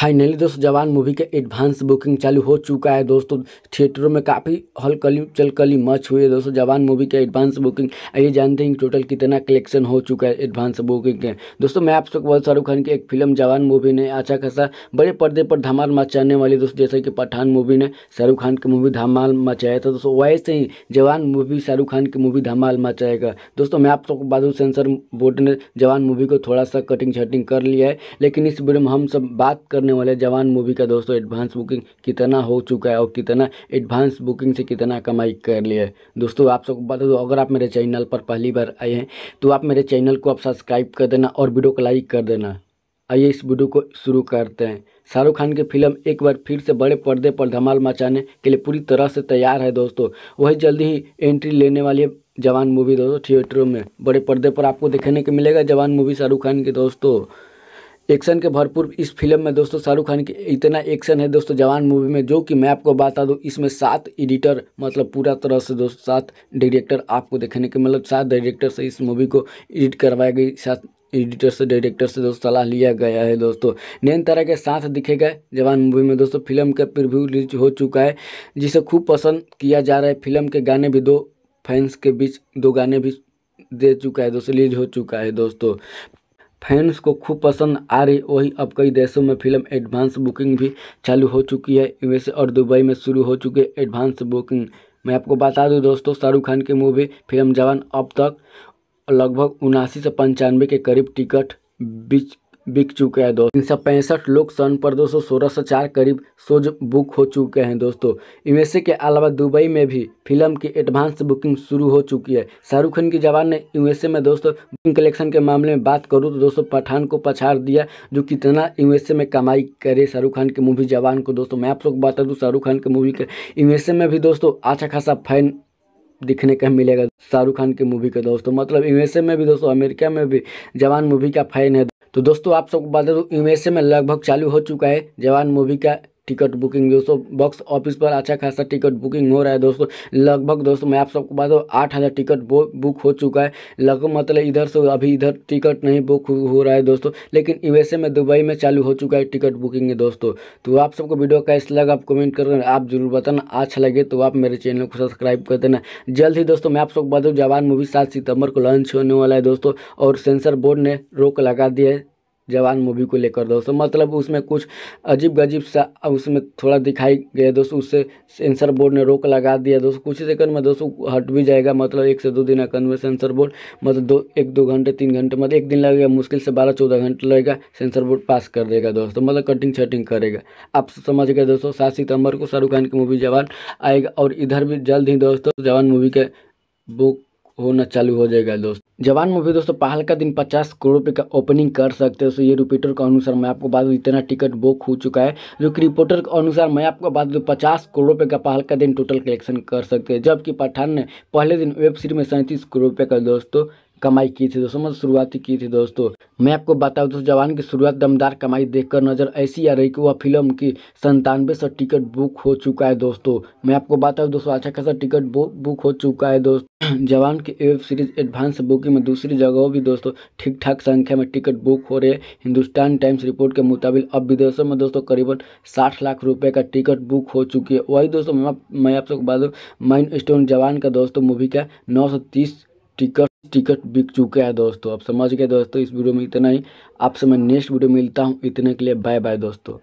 finally दोस्तों जवान movie के एडवांस बुकिंग चालू हो चुका है दोस्तों थिएटरों में काफ़ी हलकली चलकली मच हुई है दोस्तों जवान मूवी के एडवांस बुकिंग आइए जानते हैं टोटल कितना कलेक्शन हो चुका है एडवांस बुकिंग के दोस्तों मैं आप सबको शाहरुख खान की एक फिल्म जवान मूवी ने अच्छा खासा बड़े पर्दे पर धमाल मचाने वाली दोस्तों जैसे कि पठान मूवी ने शाहरुख खान की मूवी धमाल मचाया था दोस्तों वैसे ही जवान मूवी शाहरुख खान की मूवी धमाल मचाएगा दोस्तों मैं आप सबको बाद सेंसर बोर्ड ने जवान मूवी को थोड़ा सा कटिंग शटिंग कर लिया है लेकिन इस वीडियो में हम सब बात करने देखने वाले जवान मूवी का दोस्तों एडवांस बुकिंग कितना हो चुका है और कितना एडवांस बुकिंग से कितना कमाई कर लिया है दोस्तों आप सबको बता दो अगर आप मेरे चैनल पर पहली बार आए हैं तो आप मेरे चैनल को आप सब्सक्राइब कर देना और वीडियो को लाइक कर देना आइए इस वीडियो को शुरू करते हैं शाहरुख खान की फिल्म एक बार फिर से बड़े पर्दे पर धमाल मचाने के लिए पूरी तरह से तैयार है दोस्तों वही जल्दी ही एंट्री लेने वाली है जवान मूवी दोस्तों थिएटरों में बड़े पर्दे पर आपको देखने को मिलेगा जवान मूवी शाहरुख खान की दोस्तों एक्शन के भरपूर इस फिल्म में दोस्तों शाहरुख खान की इतना एक्शन है दोस्तों जवान मूवी में जो कि मैं आपको बता दूँ इसमें सात एडिटर मतलब पूरा तरह से दोस्तों सात डायरेक्टर आपको देखने के मतलब सात डायरेक्टर से इस मूवी को एडिट करवाई गई सात एडिटर से डायरेक्टर से दोस्तों सलाह लिया गया है दोस्तों नैन तारा के साथ दिखे गए जवान मूवी में दोस्तों फिल्म का प्रिव्यू रिलीज हो चुका है जिसे खूब पसंद किया जा रहा है फिल्म के गाने भी दो फैंस के बीच दो गाने भी दे चुका है दोस्तों रिलीज हो चुका है दोस्तों फैंस को खूब पसंद आ रही वही अब कई देशों में फिल्म एडवांस बुकिंग भी चालू हो चुकी है यूएसए और दुबई में शुरू हो चुकी है एडवांस बुकिंग मैं आपको बता दूं दोस्तों शाहरुख खान की मूवी फिल्म जवान अब तक लगभग उनासी से पंचानवे के करीब टिकट बिच बिक चुके हैं दोस्तों तीन सौ पैंसठ लोग सन पर दो सौ सोलह सौ चार करीब शोज बुक हो चुके हैं दोस्तों यूएसए के अलावा दुबई में भी फिल्म की एडवांस बुकिंग शुरू हो चुकी है शाहरुख खान की जवान ने यूएसए में दोस्तों बुकिंग कलेक्शन के मामले में बात करूँ तो दोस्तों पठान को पछाड़ दिया जो कितना यूएसए में कमाई करे शाहरुख खान की मूवी जवान को दोस्तों मैं आप लोग बता दूँ शाहरुख खान की मूवी के यूएसए में भी दोस्तों अच्छा खासा फैन दिखने का मिलेगा शाहरुख खान की मूवी का दोस्तों मतलब यूएसए में भी दोस्तों अमेरिका में भी जवान मूवी का फैन है तो दोस्तों आप सबको बता दूँ यूएसए में लगभग चालू हो चुका है जवान मूवी का टिकट बुकिंग दोस्तों बॉक्स ऑफिस पर अच्छा खासा टिकट बुकिंग हो रहा है दोस्तों लगभग दोस्तों मैं आप सबको बता दूँ आठ हज़ार टिकट बुक हो चुका है लगभग मतलब इधर से अभी इधर टिकट नहीं बुक हो रहा है दोस्तों लेकिन यूएसए में दुबई में चालू हो चुका है टिकट बुकिंग दोस्तों तो आप सबको वीडियो कैसे लगा आप कमेंट कर आप जरूर बताना अच्छा लगे तो आप मेरे चैनल को सब्सक्राइब कर देना जल्द ही दोस्तों मैं आप सबको बता दूँ जवान मूवी सात सितंबर को लॉन्च होने वाला है दोस्तों और सेंसर बोर्ड ने रोक लगा दिया है जवान मूवी को लेकर दोस्तों तो मतलब उसमें कुछ अजीब गजीब सा उसमें थोड़ा दिखाई गया दोस्तों उससे सेंसर बोर्ड ने रोक लगा दिया दोस्तों कुछ ही सेकंड में दोस्तों हट भी जाएगा मतलब एक से दो दिन अकन में सेंसर बोर्ड मतलब दो एक दो घंटे तीन घंटे मतलब एक दिन लगेगा मुश्किल से बारह चौदह घंटे लगेगा सेंसर बोर्ड पास कर देगा दोस्तों तो मतलब कटिंग छटिंग करेगा आप समझ गए दोस्तों सात सितंबर को शाहरुख खान की मूवी जवान आएगा और इधर भी जल्द ही दोस्तों जवान मूवी के बुक होना चालू हो जाएगा दोस्त जवान मूवी दोस्तों पहल का दिन पचास करोड़ रुपये का ओपनिंग कर सकते हैं तो ये रिपोर्टर के अनुसार मैं आपको बात इतना टिकट बुक हो चुका है जो कि रिपोर्टर के अनुसार मैं आपको बात दूँ पचास करोड़ रुपये का पहल का दिन टोटल कलेक्शन कर सकते हैं जबकि पठान ने पहले दिन वेब सीरीज में सैंतीस करोड़ रुपये का दोस्तों कमाई की थी दोस्तों मतलब शुरुआती की थी दोस्तों मैं आपको बता दूँ तो जवान की शुरुआत दमदार कमाई देखकर नज़र ऐसी आ रही कि वह फिल्म की संतानवे सौ टिकट बुक हो चुका है दोस्तों मैं आपको दूँ दोस्तों अच्छा खासा टिकट बुक हो चुका है दोस्त जवान की वेब सीरीज एडवांस बुकिंग में दूसरी जगहों भी दोस्तों ठीक ठाक संख्या में टिकट बुक हो रहे हिंदुस्तान टाइम्स रिपोर्ट के मुताबिक अब विदेशों में दोस्तों करीबन साठ लाख रुपये का टिकट बुक हो चुकी है वही दोस्तों मैं आप सबको बता दूँ माइंड स्टोन जवान का दोस्तों मूवी का नौ टिकट टिकट बिक चुका है दोस्तों अब समझ गए दोस्तों इस वीडियो में इतना ही आपसे मैं नेक्स्ट वीडियो मिलता हूँ इतने के लिए बाय बाय दोस्तों